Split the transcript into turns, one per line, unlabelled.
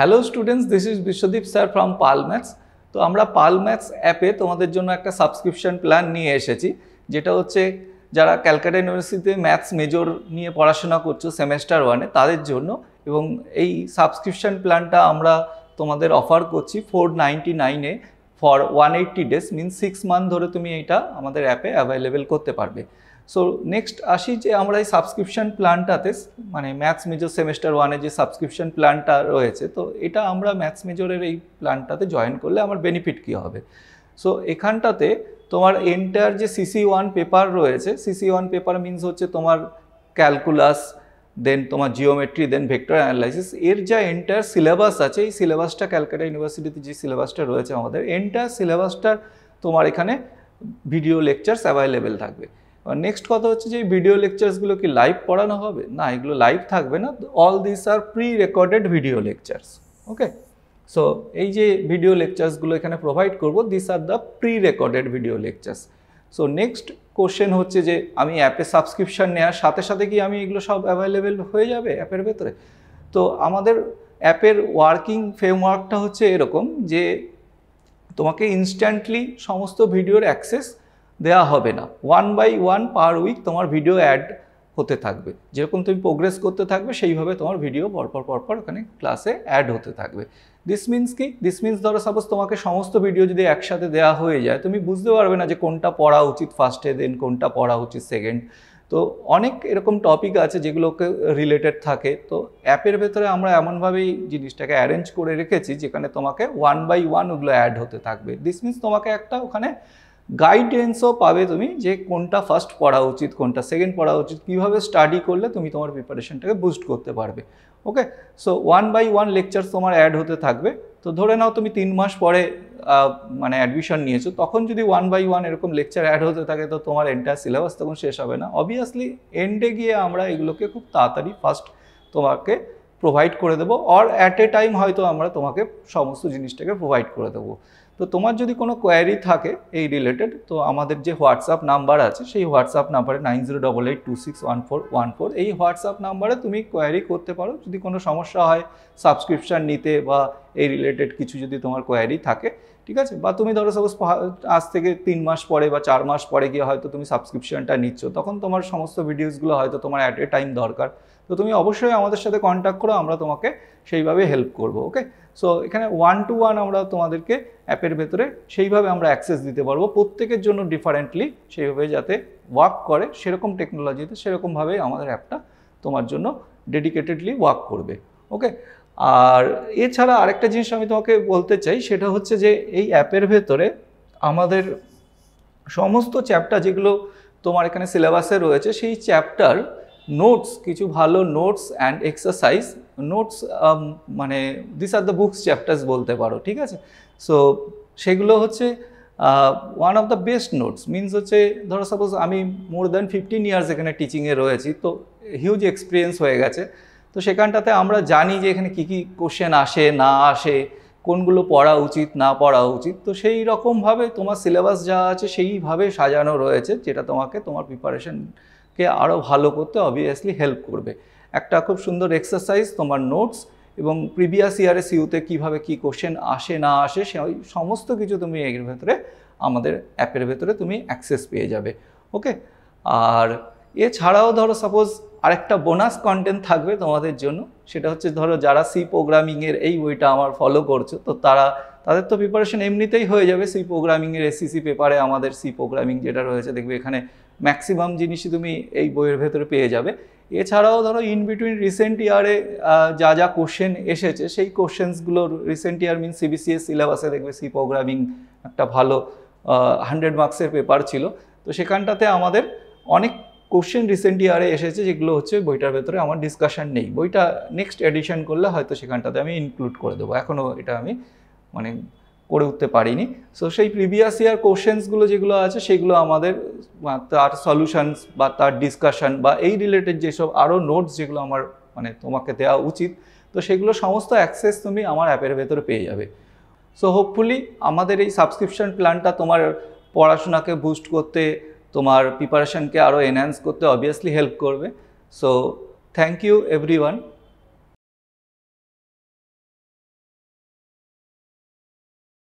hello students this is Biswadeep sir from Pal maths তো আমরা পাল maths অ্যাপে তোমাদের জন্য একটা সাবস্ক্রিপশন প্ল্যান নিয়ে এসেছি যেটা হচ্ছে যারা ক্যালকাটা ইউনিভার্সিটিতে ম্যাথস মেজর নিয়ে পড়াশোনা করছো সেমেস্টার ওয়ানে তাদের জন্য এবং এই সাবস্ক্রিপশন প্ল্যানটা আমরা তোমাদের অফার করছি ফোর নাইনটি নাইনে for one eighty days means six month ধরে তুমি এটা আমাদের অ্যাপে অ্যাভেলেবেল করতে পারবে সো নেক্সট আসি যে আমরা এই সাবস্ক্রিপশান প্ল্যানটাতে মানে ম্যাথস মেজর সেমেস্টার ওয়ানে যে সাবস্ক্রিপশান প্ল্যানটা রয়েছে তো এটা আমরা ম্যাথস মেজরের এই প্ল্যানটাতে জয়েন করলে আমার বেনিফিট কী হবে সো এখানটাতে তোমার এন্টার যে সিসি ওয়ান পেপার রয়েছে সিসি ওয়ান পেপার মিনস হচ্ছে তোমার ক্যালকুলাস দেন তোমার জিওমেট্রি দেন ভেক্টর অ্যানালাইসিস এর যা এন্টার সিলেবাস আছে এই সিলেবাসটা ক্যালকাটা ইউনিভার্সিটিতে যে সিলেবাসটা রয়েছে আমাদের এন্টার সিলেবাসটার তোমার এখানে ভিডিও লেকচার্স অ্যাভেলেবেল থাকবে নেক্সট কথা হচ্ছে যে এই ভিডিও লেকচার্সগুলো কি লাইভ পড়ানো হবে না এগুলো লাইভ থাকবে না all this are pre recorded video lectures okay so এই যে ভিডিও লেকচার্সগুলো এখানে প্রোভাইড করব this are the pre recorded video lectures so next question হচ্ছে যে আমি অ্যাপে সাবস্ক্রিপশান নেওয়ার সাথে সাথে কি আমি এগুলো সব অ্যাভেলেবেল হয়ে যাবে অ্যাপের ভেতরে তো আমাদের অ্যাপের ওয়ার্কিং ফ্রেমওয়ার্কটা হচ্ছে এরকম যে তোমাকে ইনস্ট্যান্টলি সমস্ত ভিডিওর অ্যাক্সেস দেয়া হবে না one by one per week তোমার ভিডিও অ্যাড হতে থাকবে যেরকম তুমি প্রোগ্রেস করতে থাকবে সেইভাবে তোমার ভিডিও পরপর পরপর ওখানে ক্লাসে অ্যাড হতে থাকবে দিস মিনস কি দিস মিনস ধরো সাপোজ তোমাকে সমস্ত ভিডিও যদি একসাথে দেওয়া হয়ে যায় তুমি বুঝতে পারবে না যে কোনটা পড়া উচিত ফার্স্টে দেন কোনটা পড়া উচিত সেকেন্ড তো অনেক এরকম টপিক আছে যেগুলোকে রিলেটেড থাকে তো অ্যাপের ভেতরে আমরা এমনভাবেই জিনিসটাকে অ্যারেঞ্জ করে রেখেছি যেখানে তোমাকে ওয়ান বাই ওয়ান ওগুলো অ্যাড হতে থাকবে দিস মিনস তোমাকে একটা ওখানে গাইডেন্সও পাবে তুমি যে কোনটা ফার্স্ট পড়া উচিত কোনটা সেকেন্ড পড়া উচিত কীভাবে স্টাডি করলে তুমি তোমার প্রিপারেশনটাকে বুস্ট করতে পারবে okay so one by one lecture তোমার অ্যাড হতে থাকবে তো ধরে নাও তুমি তিন মাস পরে মানে অ্যাডমিশন নিয়েছো তখন যদি ওয়ান বাই ওয়ান এরকম লেকচার অ্যাড হতে থাকে তো তোমার এন্টায়ার সিলেবাস তখন শেষ হবে না অবভিয়াসলি এন্ডে গিয়ে আমরা এগুলোকে খুব তাড়াতাড়ি ফার্স্ট তোমাকে প্রোভাইড করে দেবো অর অ্যাট এ টাইম হয়তো আমরা তোমাকে সমস্ত জিনিসটাকে প্রোভাইড করে দেবো তো তোমার যদি কোনো কোয়ারি থাকে এই রিলেটেড তো আমাদের যে হোয়াটসঅ্যাপ নাম্বার আছে সেই হোয়াটসঅ্যাপ নাম্বারে nine zero double eight two six one four one four এই হোয়াটসঅ্যাপ নাম্বারে তুমি কোয়ারি করতে পারো যদি কোনো সমস্যা হয় সাবস্ক্রিপশান নিতে বা এই রিলেটেড কিছু যদি তোমার কোয়ারি থাকে ঠিক আছে বা তুমি ধরো সাপোজ আজ থেকে তিন মাস পরে বা চার মাস পরে গিয়ে হয়তো তুমি সাবস্ক্রিপশানটা নিচ্ছ তখন তোমার সমস্ত ভিডিওসগুলো হয়তো তোমার অ্যাট এ টাইম দরকার তো তুমি অবশ্যই আমাদের সাথে কন্ট্যাক্ট করো আমরা তোমাকে সেইভাবে হেল্প করবো ওকে সো এখানে ওয়ান টু ওয়ান আমরা তোমাদেরকে অ্যাপের ভেতরে সেইভাবে আমরা অ্যাক্সেস দিতে পারবো প্রত্যেকের জন্য ডিফারেন্টলি সেইভাবে যাতে ওয়ার্ক করে সেরকম টেকনোলজিতে সেরকমভাবেই আমাদের অ্যাপটা তোমার জন্য ডেডিকেটেডলি ওয়ার্ক করবে ওকে আর এছাড়া আরেকটা জিনিস আমি তোমাকে বলতে চাই সেটা হচ্ছে যে এই অ্যাপের ভেতরে আমাদের সমস্ত চ্যাপ্টার যেগুলো তোমার এখানে সিলেবাসে রয়েছে সেই চ্যাপ্টার নোটস কিছু ভালো নোটস অ্যান্ড এক্সারসাইজ নোটস মানে this are the books chapters বলতে পারো ঠিক আছে সো সেগুলো হচ্ছে one of the best notes means হচ্ছে ধরো সাপোজ আমি মোর দ্যান ফিফটিন ইয়ার্স এখানে টিচিংয়ে রয়েছি তো হিউজ এক্সপিরিয়েন্স হয়ে গেছে তো সেখানটাতে আমরা জানি যে এখানে কী কী কোশ্চেন আসে না আসে কোনগুলো পড়া উচিত না পড়া উচিত তো সেই রকমভাবে তোমার সিলেবাস যা আছে সেইভাবে সাজানো রয়েছে যেটা তোমাকে তোমার প্রিপারেশন কে আরও ভালো করতে অবভিয়াসলি হেল্প করবে একটা খুব সুন্দর এক্সারসাইজ তোমার নোটস এবং প্রিভিয়াস ইয়ারে সিউতে কিভাবে কি কোশ্চেন আসে না আসে সে সমস্ত কিছু তুমি এর ভেতরে আমাদের অ্যাপের ভেতরে তুমি অ্যাক্সেস পেয়ে যাবে ওকে আর এছাড়াও ধরো সাপোজ আরেকটা বোনাস কন্টেন্ট থাকবে তোমাদের জন্য সেটা হচ্ছে ধরো যারা সি প্রোগ্রামিংয়ের এই বইটা আমার ফলো করছো তো তারা তাদের তো প্রিপারেশন এমনিতেই হয়ে যাবে সি প্রোগ্রামিংয়ের এসসিসি পেপারে আমাদের সি প্রোগ্রামিং যেটা রয়েছে দেখবে এখানে ম্যাক্সিমাম জিনিসই তুমি এই বইয়ের ভেতরে পেয়ে যাবে এছাড়াও ধরো ইন বিটুইন রিসেন্ট ইয়ারে যা যা কোশ্চেন এসেছে সেই কোশ্চেন্সগুলো রিসেন্ট ইয়ার মিন সিবিসিএস সিলেবাসে দেখবে সি প্রোগ্রামিং একটা ভালো হান্ড্রেড মার্কসের পেপার ছিল তো সেখানটাতে আমাদের অনেক কোশ্চেন রিসেন্ট ইয়ারে এসেছে যেগুলো হচ্ছে বইটার ভেতরে আমার ডিসকাশন নেই বইটা নেক্সট এডিশন করলে হয়তো সেখানটাতে আমি ইনক্লুড করে দেবো এখনও এটা আমি মানে করে উঠতে পারিনি সো সেই প্রিভিয়াস ইয়ার কোশ্চেন্সগুলো যেগুলো আছে সেগুলো আমাদের তার সলিউশনস বা তার ডিসকাশন বা এই রিলেটেড যেসব আরও নোটস যেগুলো আমার মানে তোমাকে দেওয়া উচিত তো সেগুলো সমস্ত অ্যাক্সেস তুমি আমার অ্যাপের ভেতরে পেয়ে যাবে সো হোপফুলি আমাদের এই সাবস্ক্রিপশন প্ল্যানটা তোমার পড়াশোনাকে বুস্ট করতে তোমার প্রিপারেশানকে আরও এনহ্যান্স করতে অবভিয়াসলি হেল্প করবে সো থ্যাংক ইউ এভরি